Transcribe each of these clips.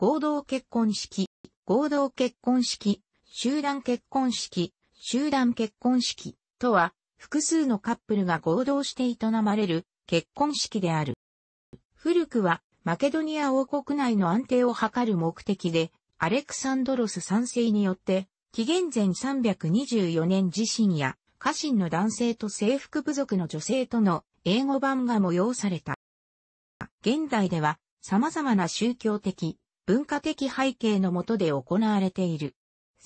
合同結婚式、合同結婚式、集団結婚式、集団結婚式とは、複数のカップルが合同して営まれる結婚式である。古くは、マケドニア王国内の安定を図る目的で、アレクサンドロス賛世によって、紀元前324年自身や、家臣の男性と制服部族の女性との英語版が催された。現代では様々な宗教的、文化的背景のもとで行われている。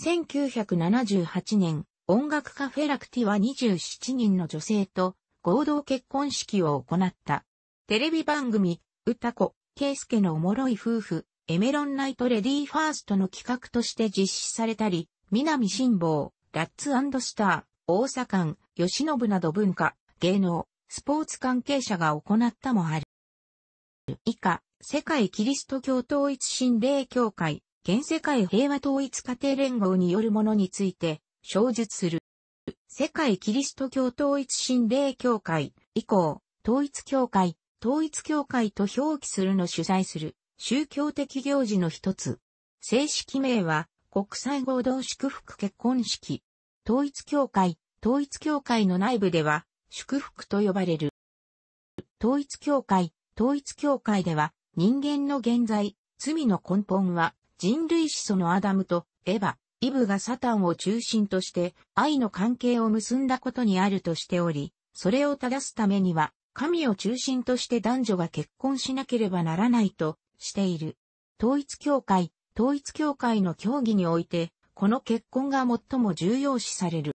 1978年、音楽家フェラクティは27人の女性と合同結婚式を行った。テレビ番組、歌子、圭介のおもろい夫婦、エメロンナイトレディーファーストの企画として実施されたり、南辛抱、ラッツスター、大阪吉信など文化、芸能、スポーツ関係者が行ったもある。以下、世界キリスト教統一神霊協会、現世界平和統一家庭連合によるものについて、詳述する。世界キリスト教統一神霊協会、以降、統一協会、統一協会と表記するの主催する、宗教的行事の一つ。正式名は、国際合同祝福結婚式。統一協会、統一協会の内部では、祝福と呼ばれる。統一協会、統一協会では、人間の現在、罪の根本は、人類始祖のアダムとエヴァ、イブがサタンを中心として愛の関係を結んだことにあるとしており、それを正すためには、神を中心として男女が結婚しなければならないとしている。統一教会、統一教会の教義において、この結婚が最も重要視される。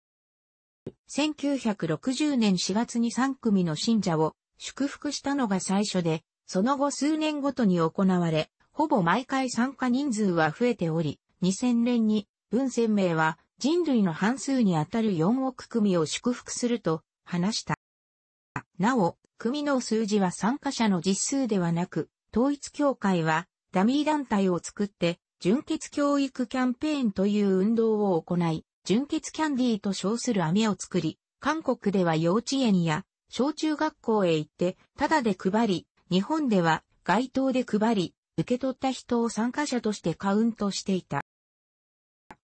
1960年4月に3組の信者を祝福したのが最初で、その後数年ごとに行われ、ほぼ毎回参加人数は増えており、2000年に文鮮明は人類の半数にあたる4億組を祝福すると話した。なお、組の数字は参加者の実数ではなく、統一協会はダミー団体を作って、純血教育キャンペーンという運動を行い、純血キャンディーと称する飴を作り、韓国では幼稚園や小中学校へ行って、ただで配り、日本では街頭で配り、受け取った人を参加者としてカウントしていた。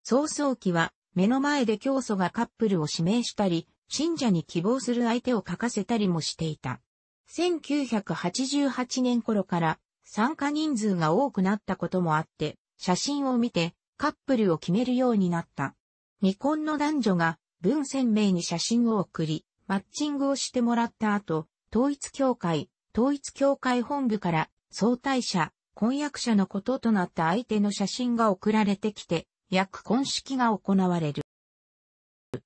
早々期は目の前で教祖がカップルを指名したり、信者に希望する相手を書かせたりもしていた。1988年頃から参加人数が多くなったこともあって、写真を見てカップルを決めるようになった。未婚の男女が文鮮明に写真を送り、マッチングをしてもらった後、統一協会、統一協会本部から総大者、婚約者のこととなった相手の写真が送られてきて、約婚式が行われる。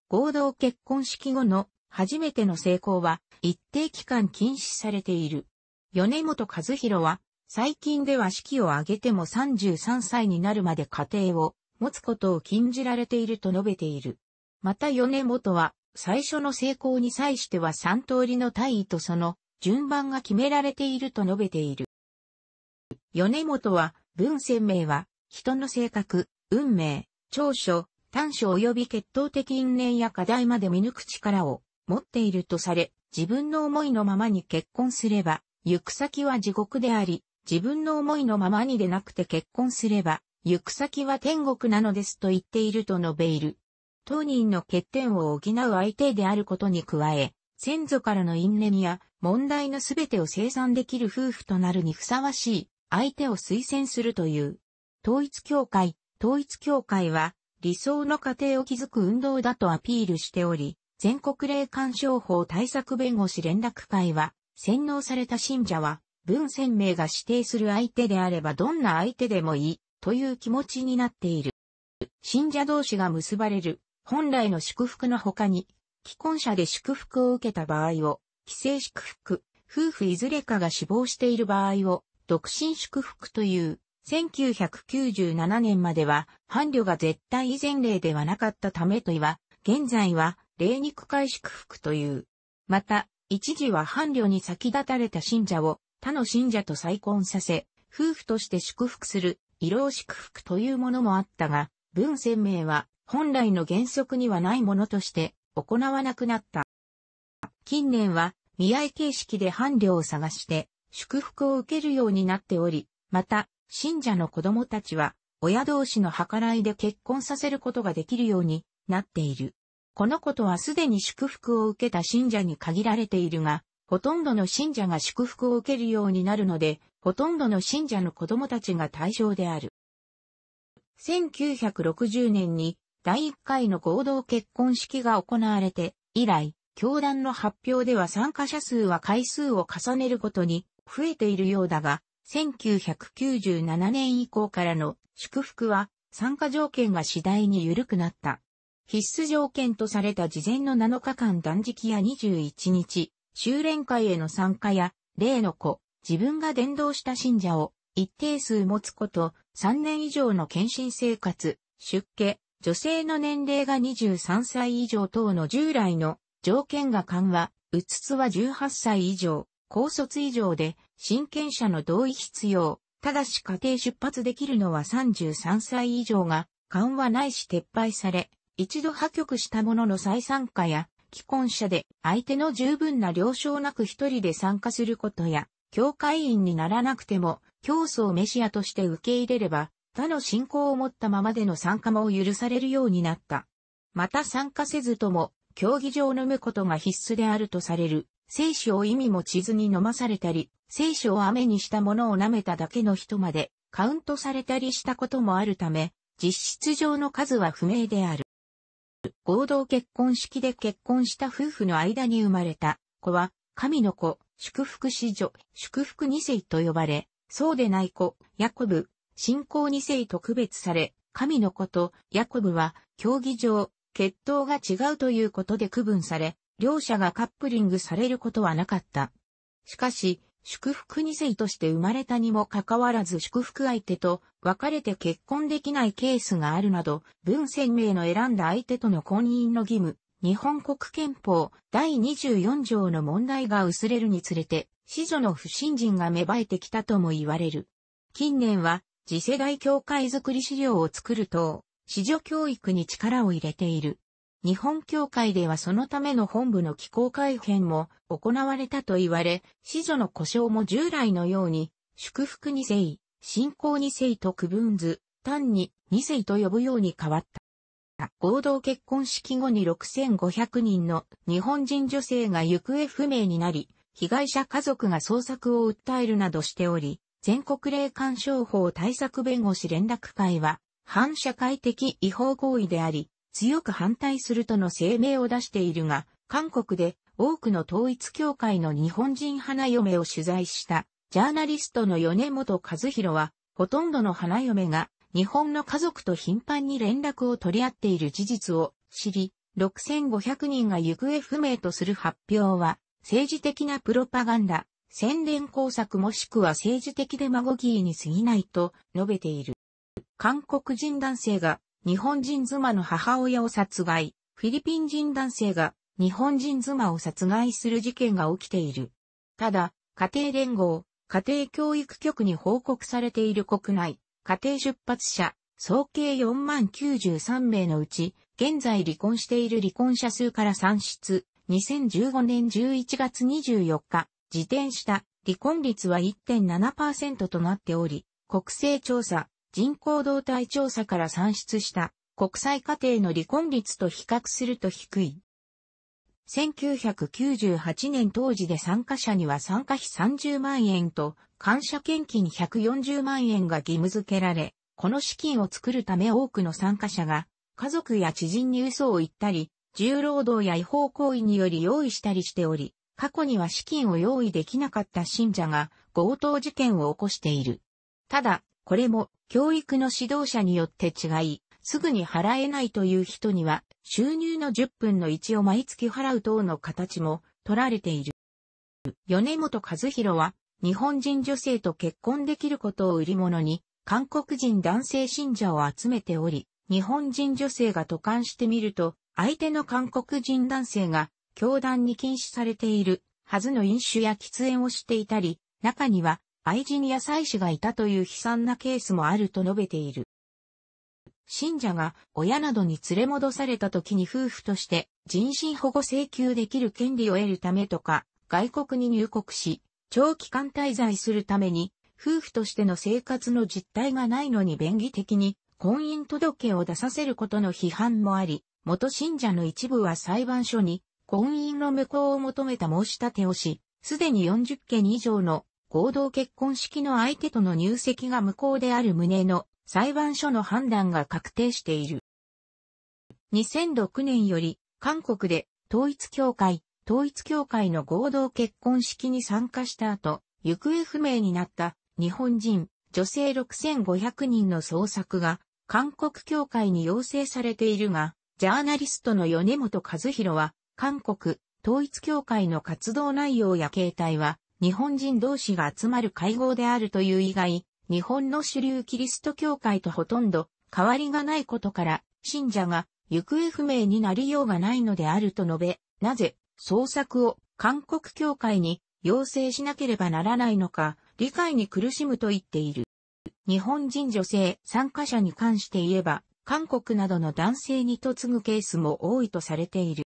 合同結婚式後の初めての成功は一定期間禁止されている。米本和弘は最近では式を挙げても33歳になるまで家庭を持つことを禁じられていると述べている。また米本は最初の成功に際しては3通りの大意とその順番が決められていると述べている。米本は、文鮮明は、人の性格、運命、長所、短所及び血統的因縁や課題まで見抜く力を持っているとされ、自分の思いのままに結婚すれば、行く先は地獄であり、自分の思いのままにでなくて結婚すれば、行く先は天国なのですと言っていると述べいる。当人の欠点を補う相手であることに加え、先祖からの因縁や問題のすべてを生産できる夫婦となるにふさわしい相手を推薦するという。統一教会、統一教会は理想の家庭を築く運動だとアピールしており、全国霊感商法対策弁護士連絡会は、洗脳された信者は、文鮮明が指定する相手であればどんな相手でもいい、という気持ちになっている。信者同士が結ばれる、本来の祝福の他に、既婚者で祝福を受けた場合を、既成祝福、夫婦いずれかが死亡している場合を、独身祝福という、1997年までは、伴侶が絶対依前例ではなかったためといわ、現在は、霊肉会祝福という。また、一時は伴侶に先立たれた信者を、他の信者と再婚させ、夫婦として祝福する、慰労祝福というものもあったが、文鮮明は、本来の原則にはないものとして、行わなくなった。近年は、見合い形式で伴侶を探して、祝福を受けるようになっており、また、信者の子供たちは、親同士の計らいで結婚させることができるようになっている。このことはすでに祝福を受けた信者に限られているが、ほとんどの信者が祝福を受けるようになるので、ほとんどの信者の子供たちが対象である。1960年に第1回の合同結婚式が行われて、以来、教団の発表では参加者数は回数を重ねるごとに増えているようだが、1997年以降からの祝福は参加条件が次第に緩くなった。必須条件とされた事前の7日間断食や21日、修練会への参加や、例の子、自分が伝道した信者を一定数持つこと、3年以上の献身生活、出家、女性の年齢が23歳以上等の従来の条件が緩和、うつつは18歳以上、高卒以上で、親権者の同意必要、ただし家庭出発できるのは33歳以上が緩和ないし撤廃され、一度破局したものの再参加や、既婚者で相手の十分な了承なく一人で参加することや、教会員にならなくても、教祖をメシアとして受け入れれば、他の信仰を持ったままでの参加も許されるようになった。また参加せずとも、競技場を飲むことが必須であるとされる、聖書を意味も地図に飲まされたり、聖書を雨にしたものを舐めただけの人まで、カウントされたりしたこともあるため、実質上の数は不明である。合同結婚式で結婚した夫婦の間に生まれた子は、神の子、祝福子女、祝福二世と呼ばれ、そうでない子、ヤコブ、信仰にと特別され、神の子とヤコブは、競技上、血統が違うということで区分され、両者がカップリングされることはなかった。しかし、祝福二世として生まれたにもかかわらず祝福相手と別れて結婚できないケースがあるなど、文鮮明の選んだ相手との婚姻の義務、日本国憲法第24条の問題が薄れるにつれて、子女の不信心が芽生えてきたとも言われる。近年は次世代教会づくり資料を作る等、子女教育に力を入れている。日本教会ではそのための本部の機構改編も行われたと言われ、子女の故障も従来のように、祝福二世、信仰二世と区分図、単に二世と呼ぶように変わった。合同結婚式後に6500人の日本人女性が行方不明になり、被害者家族が捜索を訴えるなどしており、全国霊感商法対策弁護士連絡会は、反社会的違法行為であり、強く反対するとの声明を出しているが、韓国で多くの統一協会の日本人花嫁を取材したジャーナリストの米本和弘は、ほとんどの花嫁が日本の家族と頻繁に連絡を取り合っている事実を知り、6500人が行方不明とする発表は、政治的なプロパガンダ、宣伝工作もしくは政治的デマゴギーに過ぎないと述べている。韓国人男性が日本人妻の母親を殺害、フィリピン人男性が日本人妻を殺害する事件が起きている。ただ、家庭連合、家庭教育局に報告されている国内、家庭出発者、総計4万93名のうち、現在離婚している離婚者数から算出、2015年11月24日、自転した離婚率は1.7%となっており、国勢調査、人口動態調査から算出した国際家庭の離婚率と比較すると低い。1998年当時で参加者には参加費30万円と感謝献金140万円が義務付けられ、この資金を作るため多くの参加者が家族や知人に嘘を言ったり、重労働や違法行為により用意したりしており、過去には資金を用意できなかった信者が強盗事件を起こしている。ただ、これも教育の指導者によって違い、すぐに払えないという人には収入の10分の1を毎月払う等の形も取られている。米本和弘は日本人女性と結婚できることを売り物に韓国人男性信者を集めており、日本人女性が渡韓してみると、相手の韓国人男性が教団に禁止されているはずの飲酒や喫煙をしていたり、中には愛人や妻子がいたという悲惨なケースもあると述べている。信者が親などに連れ戻された時に夫婦として人身保護請求できる権利を得るためとか、外国に入国し、長期間滞在するために、夫婦としての生活の実態がないのに便宜的に婚姻届を出させることの批判もあり、元信者の一部は裁判所に婚姻の無効を求めた申し立てをし、すでに40件以上の合同結婚式の相手との入籍が無効である旨の裁判所の判断が確定している。2006年より韓国で統一教会、統一教会の合同結婚式に参加した後、行方不明になった日本人女性6500人の捜索が韓国教会に要請されているが、ジャーナリストの米本和弘は韓国、統一協会の活動内容や形態は、日本人同士が集まる会合であるという以外、日本の主流キリスト教会とほとんど変わりがないことから、信者が行方不明になりようがないのであると述べ、なぜ捜索を韓国教会に要請しなければならないのか、理解に苦しむと言っている。日本人女性参加者に関して言えば、韓国などの男性に嫁ぐケースも多いとされている。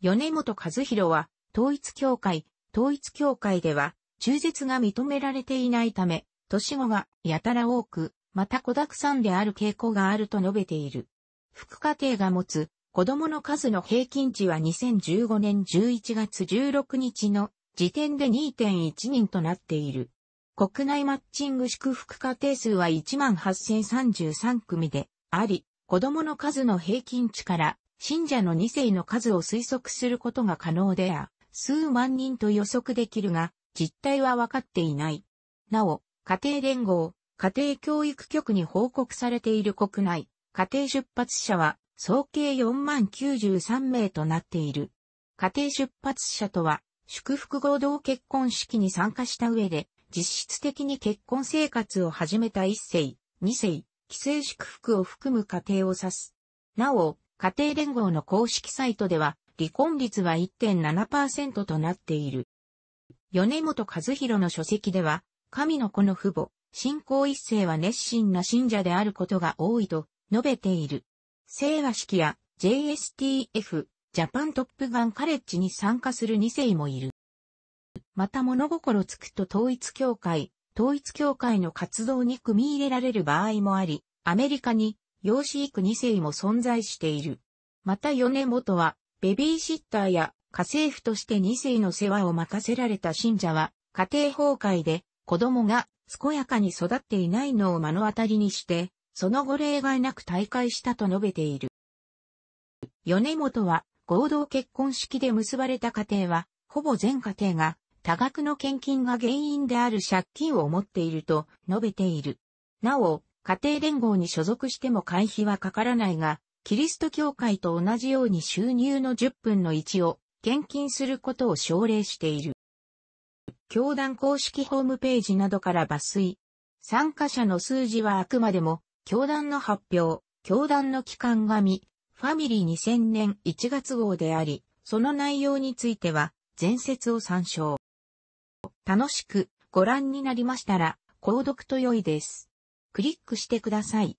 米本和弘は、統一協会、統一協会では、中絶が認められていないため、年後がやたら多く、また子沢山である傾向があると述べている。副家庭が持つ子供の数の平均値は2015年11月16日の時点で2.1人となっている。国内マッチング祝福家庭数は18,033組であり、子供の数の平均値から信者の2世の数を推測することが可能であ、数万人と予測できるが、実態は分かっていない。なお、家庭連合、家庭教育局に報告されている国内、家庭出発者は、総計4万93名となっている。家庭出発者とは、祝福合同結婚式に参加した上で、実質的に結婚生活を始めた1世、2世、既成祝福を含む家庭を指す。なお、家庭連合の公式サイトでは、離婚率は1.7%となっている。米本和弘の書籍では、神の子の父母、信仰一世は熱心な信者であることが多いと述べている。聖和式や JSTF、ジャパントップガンカレッジに参加する2世もいる。また物心つくと統一教会、統一教会の活動に組み入れられる場合もあり、アメリカに養子育2世も存在している。また米本は、ベビーシッターや家政婦として2世の世話を任せられた信者は、家庭崩壊で子供が健やかに育っていないのを目の当たりにして、その後例外なく退会したと述べている。米本は合同結婚式で結ばれた家庭は、ほぼ全家庭が多額の献金が原因である借金を持っていると述べている。なお、家庭連合に所属しても会費はかからないが、キリスト教会と同じように収入の10分の1を献金することを奨励している。教団公式ホームページなどから抜粋。参加者の数字はあくまでも、教団の発表、教団の機関紙、ファミリー2000年1月号であり、その内容については、前説を参照。楽しくご覧になりましたら、購読と良いです。クリックしてください。